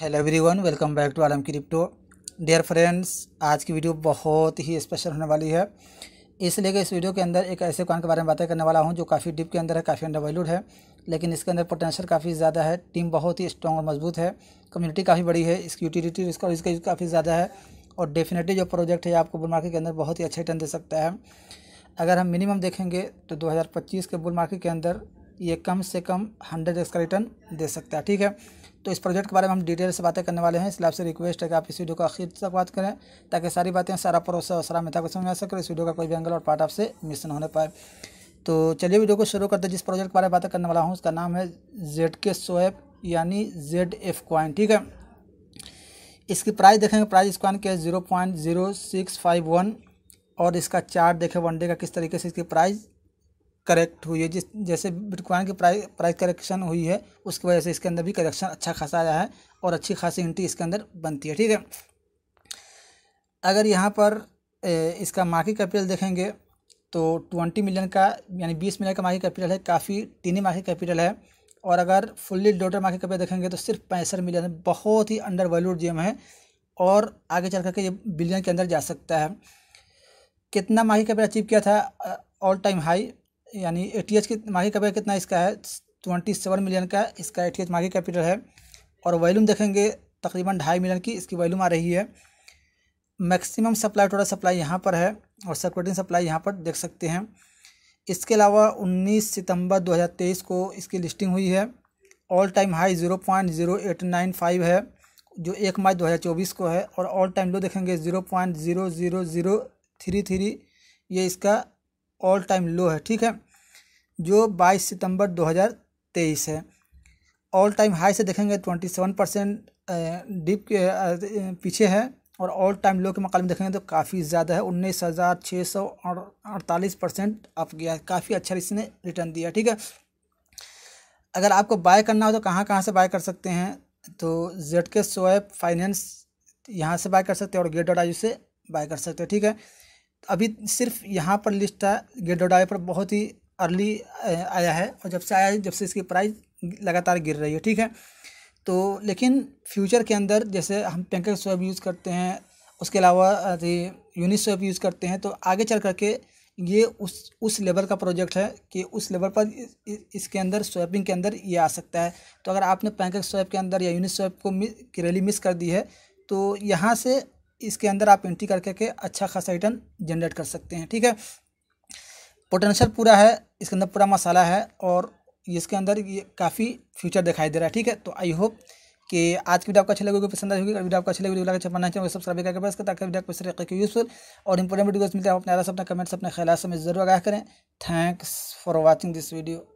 hello everyone welcome back to Alam Crypto dear friends आज की video बहुत ही स्पेशल होने वाली है इसलिए कि इस वीडियो के अंदर एक ऐसे कॉन के बारे में बातें करने वाला हूं जो काफ़ी डिप के अंदर है काफ़ी अंडर वैल्यूड है लेकिन इसके अंदर पोटेंशियल काफ़ी ज़्यादा है टीम बहुत ही स्ट्रॉन्ग और मजबूत है कम्युनिटी काफ़ी बड़ी है इसकी यूटिलिटी इसका इसका यूज़ काफ़ी ज़्यादा है और डेफिनेटली जो प्रोजेक्ट है आपको बुल मार्केट के अंदर बहुत ही अच्छे रिटर्न दे सकता है अगर हम मिनिमम देखेंगे तो दो के बुल मार्केट के अंदर ये कम से कम हंड्रेड एक्स का रिटर्न दे सकता है ठीक है तो इस प्रोजेक्ट के बारे में हम डिटेल से बातें करने वाले हैं इसलिए आपसे रिक्वेस्ट है कि आप इस वीडियो को आखिर तक बात करें ताकि सारी बातें सारा प्रोसेस और सारा मेथा को समझ आ सके इस वीडियो का कोई भी एंगल और पार्ट आपसे मिस न होने पाए तो चलिए वीडियो को शुरू करते जिस प्रोजेक्ट के बारे में बातें करने वाला हूँ उसका नाम है जेड के स्वैप यानी जेड एफ क्वाइन ठीक है इसकी प्राइस देखेंगे प्राइस इस कॉइन के zero point zero six five one और इसका चार्ट देखें वनडे का किस तरीके से इसकी प्राइस करेक्ट हुई है जिस जैसे बिटकॉइन की प्राइस प्राइस करेक्शन हुई है उसकी वजह से इसके अंदर भी करेक्शन अच्छा खासा आया है और अच्छी खासी एंट्री इसके अंदर बनती है ठीक है अगर यहाँ पर इसका मार्केट कैपिटल देखेंगे तो ट्वेंटी मिलियन का यानी बीस मिलियन का मार्केट कैपिटल है काफ़ी टीनी मार्केट कैपिटल है और अगर फुल्ली डोटर मार्केट कैपिटल देखेंगे तो सिर्फ पैंसठ मिलियन बहुत ही अंडर वैल्यूड गेम है और आगे चल करके ये बिलियन के अंदर जा सकता है कितना मार्केट कैपिटल अचीव किया था ऑल टाइम हाई यानी ए टी एच की मार्केट कैपिटल कितना इसका है ट्वेंटी सेवन मिलियन का इसका A T H market capital है और वॉल्यूम देखेंगे तकरीबन ढाई मिलियन की इसकी वॉल्यूम आ रही है मैक्सिमम सप्लाई टोटल सप्लाई यहाँ पर है और सर्कुलेटिंग सप्लाई यहाँ पर देख सकते हैं इसके अलावा उन्नीस सितम्बर दो हज़ार तेईस को इसकी लिस्टिंग हुई है all time high zero point zero eight nine five है जो एक मार्च दो हज़ार चौबीस को है और ऑल टाइम लो देखेंगे zero point zero zero zero three three ये इसका ऑल टाइम लो है ठीक है जो 22 सितंबर 2023 है ऑल टाइम हाई से देखेंगे 27 परसेंट डिप के पीछे है और ऑल टाइम लो के मकाल में देखेंगे तो काफ़ी ज़्यादा है उन्नीस हज़ार छः सौ अड़तालीस परसेंट अप गया काफ़ी अच्छा इसने रिटर्न दिया ठीक है अगर आपको बाय करना हो तो कहाँ कहाँ से बाय कर सकते हैं तो जेड के स्वैप फाइनेंस यहाँ से बाय कर सकते हैं और गेट डॉट आई से बाय कर सकते हैं ठीक है अभी सिर्फ यहाँ पर लिस्ट है गेडोडाई पर बहुत ही अर्ली आया है और जब से आया है जब से इसकी प्राइस लगातार गिर रही है ठीक है तो लेकिन फ्यूचर के अंदर जैसे हम टेंकर स्वैप यूज़ करते हैं उसके अलावा यूनिट स्वैप यूज़ करते हैं तो आगे चल करके ये उस उस लेवल का प्रोजेक्ट है कि उस लेवल पर इस, इसके अंदर स्वैपिंग के अंदर ये आ सकता है तो अगर आपने पैंकेक स्वैप के अंदर या यूनिट स्वैप को की रैली मिस कर दी है तो यहाँ से इसके अंदर आप एंट्री करके के अच्छा खासा रिटर्न जनरेट कर सकते हैं ठीक है पोटेंशियल पूरा है इसके अंदर पूरा मसाला है और इसके अंदर ये काफ़ी फ्यूचर दिखाई दे रहा है ठीक है तो आई होप कि आज की वीडियो आपको अच्छी लगेगी पसंद आएगी होगी वीडियो आपको अच्छी लगेगी अच्छा बनना चाहिए सब्सक्राइब करके बस ताकि वीडियो को तरीके की यूजफुल और इंपॉर्टेंट वीडियो मिलते हैं अपने आला अपने कमेंट्स अपने ख्याल से जरूर आगा करें thanks for watching this video